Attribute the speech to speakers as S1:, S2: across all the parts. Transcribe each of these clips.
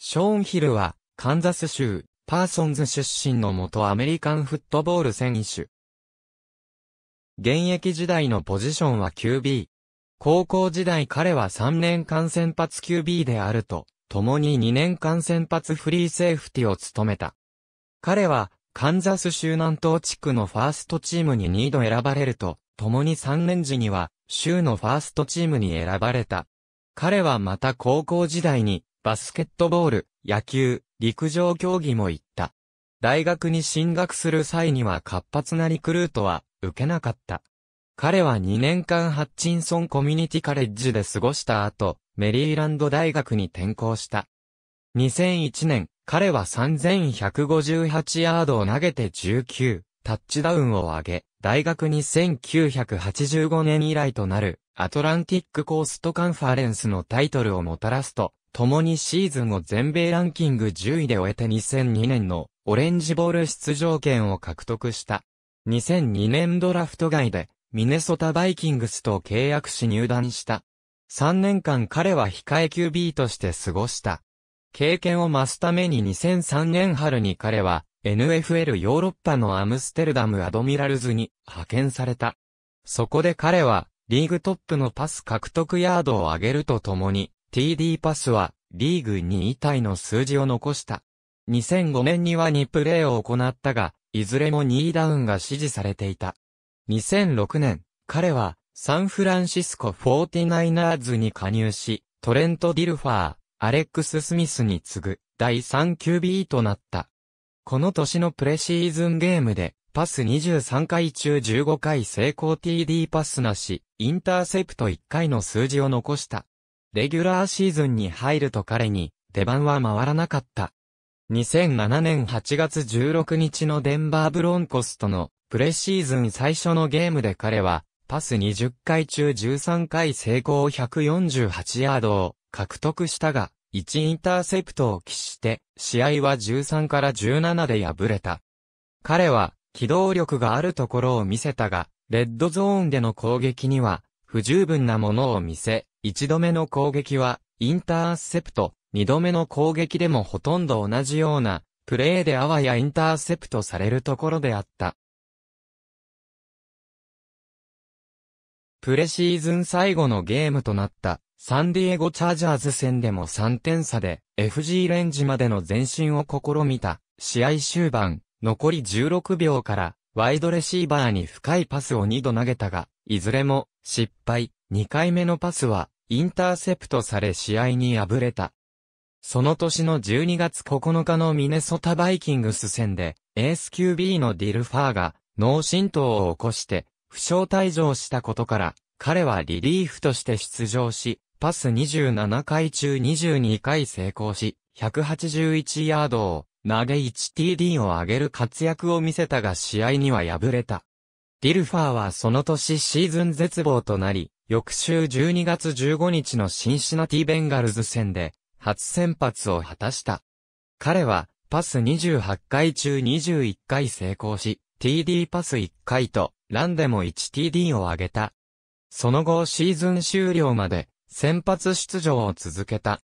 S1: ショーン・ヒルは、カンザス州、パーソンズ出身の元アメリカンフットボール選手。現役時代のポジションは QB。高校時代彼は3年間先発 QB であると、共に2年間先発フリーセーフティを務めた。彼は、カンザス州南東地区のファーストチームに2度選ばれると、共に3年時には、州のファーストチームに選ばれた。彼はまた高校時代に、バスケットボール、野球、陸上競技も行った。大学に進学する際には活発なリクルートは受けなかった。彼は2年間ハッチンソンコミュニティカレッジで過ごした後、メリーランド大学に転校した。2001年、彼は3158ヤードを投げて19、タッチダウンを上げ、大学に1985年以来となる、アトランティックコーストカンファレンスのタイトルをもたらすと、共にシーズンを全米ランキング10位で終えて2002年のオレンジボール出場権を獲得した。2002年ドラフト外でミネソタバイキングスと契約し入団した。3年間彼は控え QB として過ごした。経験を増すために2003年春に彼は NFL ヨーロッパのアムステルダムアドミラルズに派遣された。そこで彼はリーグトップのパス獲得ヤードを上げるとともに TD パスはリーグ2位タイの数字を残した。2005年には2プレーを行ったが、いずれも2位ダウンが支持されていた。2006年、彼はサンフランシスコ 49ers に加入し、トレント・ディルファー、アレックス・スミスに次ぐ第 3QB となった。この年のプレシーズンゲームで、パス23回中15回成功 TD パスなし、インターセプト1回の数字を残した。レギュラーシーズンに入ると彼に出番は回らなかった。2007年8月16日のデンバーブロンコスとのプレシーズン最初のゲームで彼はパス20回中13回成功148ヤードを獲得したが、1インターセプトを喫して、試合は13から17で敗れた。彼は、機動力があるところを見せたが、レッドゾーンでの攻撃には、不十分なものを見せ、一度目の攻撃は、インターセプト、二度目の攻撃でもほとんど同じような、プレーであわやインターセプトされるところであった。プレシーズン最後のゲームとなった、サンディエゴチャージャーズ戦でも3点差で、FG レンジまでの前進を試みた、試合終盤、残り16秒から、ワイドレシーバーに深いパスを2度投げたが、いずれも、失敗、2回目のパスは、インターセプトされ試合に敗れた。その年の12月9日のミネソタバイキングス戦で、エース QB のディルファーが脳震盪を起こして、負傷退場したことから、彼はリリーフとして出場し、パス27回中22回成功し、181ヤードを投げ 1TD を上げる活躍を見せたが試合には敗れた。ディルファーはその年シーズン絶望となり、翌週12月15日のシンシナティベンガルズ戦で、初先発を果たした。彼は、パス28回中21回成功し、TD パス1回と、ランでも 1TD を挙げた。その後シーズン終了まで、先発出場を続けた。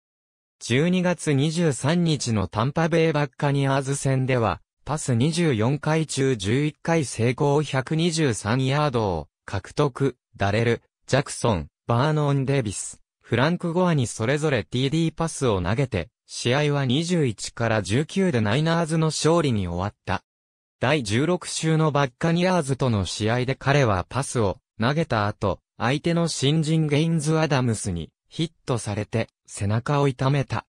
S1: 12月23日のタンパベイバッカニアーズ戦では、パス24回中11回成功123ヤードを獲得、ダレル、ジャクソン、バーノン・デビス、フランク・ゴアにそれぞれ TD パスを投げて、試合は21から19でナイナーズの勝利に終わった。第16週のバッカニアーズとの試合で彼はパスを投げた後、相手の新人ゲインズ・アダムスにヒットされて背中を痛めた。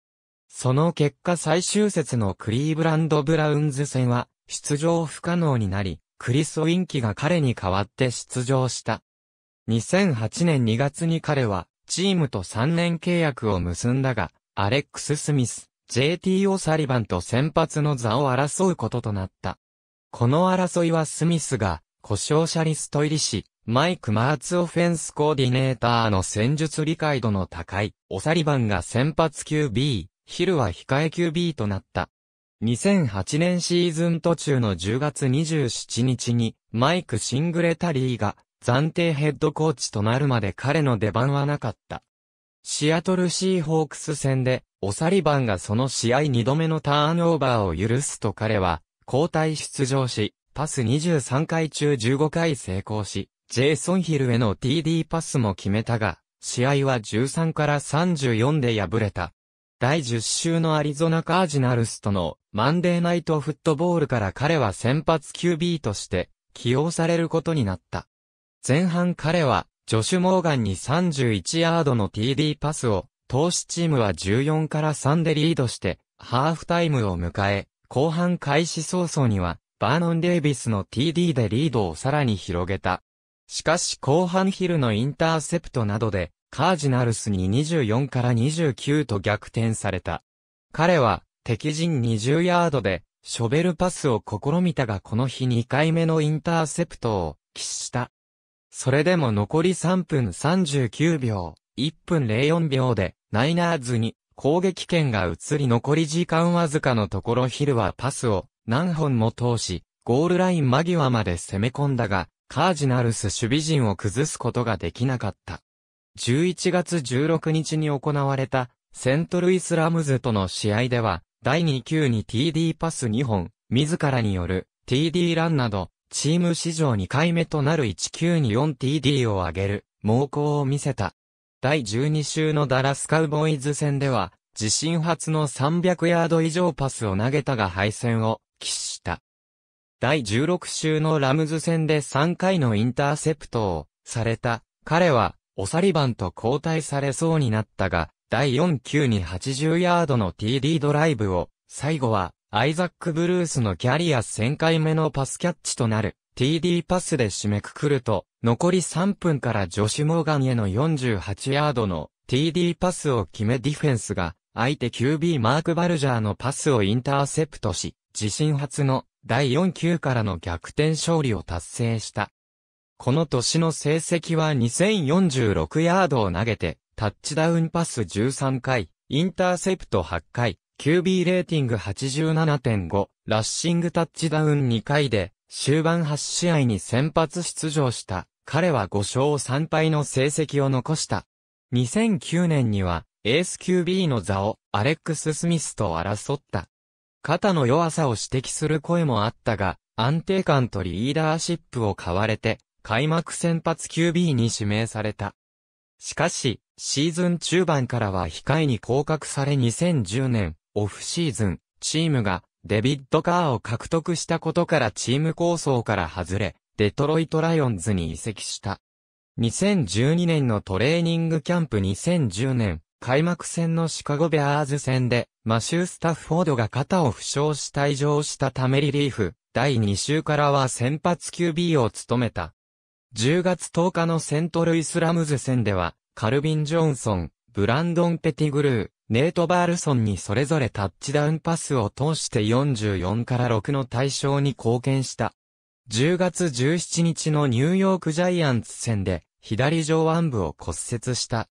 S1: その結果最終節のクリーブランド・ブラウンズ戦は出場不可能になり、クリス・ウィンキが彼に代わって出場した。2008年2月に彼は、チームと3年契約を結んだが、アレックス・スミス、JT オサリバンと先発の座を争うこととなった。この争いはスミスが、故障者リスト入りし、マイク・マーツオフェンスコーディネーターの戦術理解度の高い、オサリバンが先発 QB、ヒルは控え QB となった。2008年シーズン途中の10月27日に、マイク・シングレタリーが、暫定ヘッドコーチとなるまで彼の出番はなかった。シアトルシーホークス戦で、オサリバンがその試合2度目のターンオーバーを許すと彼は、交代出場し、パス23回中15回成功し、ジェイソンヒルへの TD パスも決めたが、試合は13から34で敗れた。第10週のアリゾナカージナルスとのマンデーナイトフットボールから彼は先発 QB として起用されることになった。前半彼は、ジョシュ・モーガンに31ヤードの TD パスを、投資チームは14から3でリードして、ハーフタイムを迎え、後半開始早々には、バーノン・デイビスの TD でリードをさらに広げた。しかし後半ヒルのインターセプトなどで、カージナルスに24から29と逆転された。彼は、敵陣20ヤードで、ショベルパスを試みたがこの日2回目のインターセプトを、喫した。それでも残り3分39秒、1分04秒で、ナイナーズに攻撃権が移り残り時間わずかのところヒルはパスを何本も通し、ゴールライン間際まで攻め込んだが、カージナルス守備陣を崩すことができなかった。11月16日に行われたセントルイスラムズとの試合では、第2球に TD パス2本、自らによる TD ランなど、チーム史上2回目となる 1924TD を挙げる猛攻を見せた。第12週のダラスカウボーイズ戦では、自身初の300ヤード以上パスを投げたが敗戦を喫した。第16週のラムズ戦で3回のインターセプトをされた。彼はおさりバンと交代されそうになったが、第4球に80ヤードの TD ドライブを、最後はアイザック・ブルースのキャリア1000回目のパスキャッチとなる TD パスで締めくくると、残り3分からジョシュ・モーガンへの48ヤードの TD パスを決めディフェンスが、相手 QB マーク・バルジャーのパスをインターセプトし、自身初の第4級からの逆転勝利を達成した。この年の成績は2046ヤードを投げて、タッチダウンパス13回、インターセプト8回、QB レーティング87.5、ラッシングタッチダウン2回で、終盤8試合に先発出場した。彼は5勝3敗の成績を残した。2009年には、エース QB の座をアレックス・スミスと争った。肩の弱さを指摘する声もあったが、安定感とリーダーシップを買われて、開幕先発 QB に指名された。しかし、シーズン中盤からは控えに降格され2010年、オフシーズン、チームがデビッド・カーを獲得したことからチーム構想から外れ、デトロイト・ライオンズに移籍した。2012年のトレーニングキャンプ2010年、開幕戦のシカゴ・ベアーズ戦で、マシュー・スタッフォードが肩を負傷し退場したためリリーフ、第2週からは先発 QB を務めた。10月10日のセントルイスラムズ戦では、カルビン・ジョンソン、ブランドン・ペティグルー、ネート・バールソンにそれぞれタッチダウンパスを通して44から6の対象に貢献した。10月17日のニューヨークジャイアンツ戦で左上腕部を骨折した。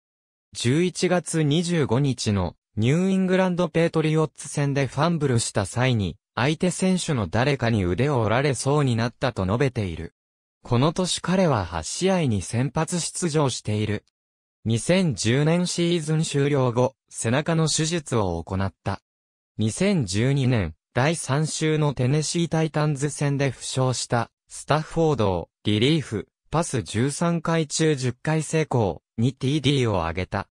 S1: 11月25日のニューイングランドペートリオッツ戦でファンブルした際に相手選手の誰かに腕を折られそうになったと述べている。この年彼は8試合に先発出場している。2010年シーズン終了後、背中の手術を行った。2012年、第3週のテネシータイタンズ戦で負傷した、スタッフォードを、リリーフ、パス13回中10回成功、に TD を挙げた。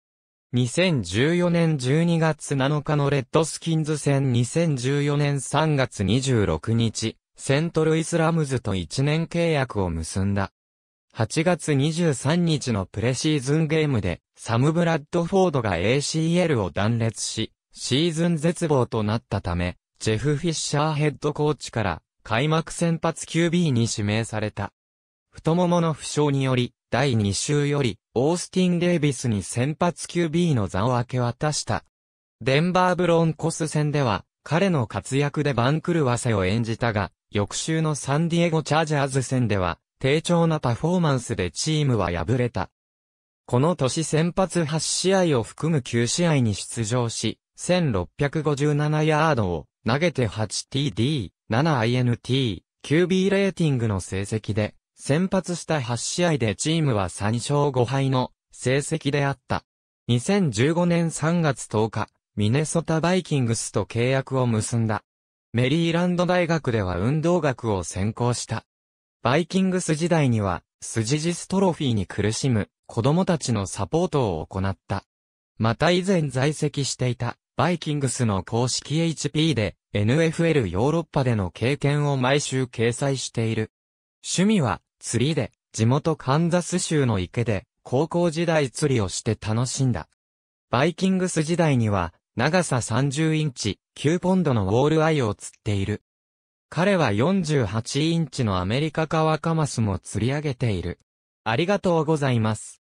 S1: 2014年12月7日のレッドスキンズ戦2014年3月26日、セントルイスラムズと1年契約を結んだ。8月23日のプレシーズンゲームで、サム・ブラッドフォードが ACL を断裂し、シーズン絶望となったため、ジェフ・フィッシャーヘッドコーチから、開幕先発 QB に指名された。太ももの負傷により、第2週より、オースティン・デイビスに先発 QB の座を明け渡した。デンバーブロンコス戦では、彼の活躍で番狂わせを演じたが、翌週のサンディエゴ・チャージャーズ戦では、低調なパフォーマンスでチームは敗れた。この年先発8試合を含む9試合に出場し、1657ヤードを投げて 8TD、7INT、QB レーティングの成績で、先発した8試合でチームは3勝5敗の成績であった。2015年3月10日、ミネソタバイキングスと契約を結んだ。メリーランド大学では運動学を専攻した。バイキングス時代には、スジジストロフィーに苦しむ子供たちのサポートを行った。また以前在籍していた、バイキングスの公式 HP で、NFL ヨーロッパでの経験を毎週掲載している。趣味は、釣りで、地元カンザス州の池で、高校時代釣りをして楽しんだ。バイキングス時代には、長さ30インチ、9ポンドのウォールアイを釣っている。彼は48インチのアメリカカワカマスも釣り上げている。ありがとうございます。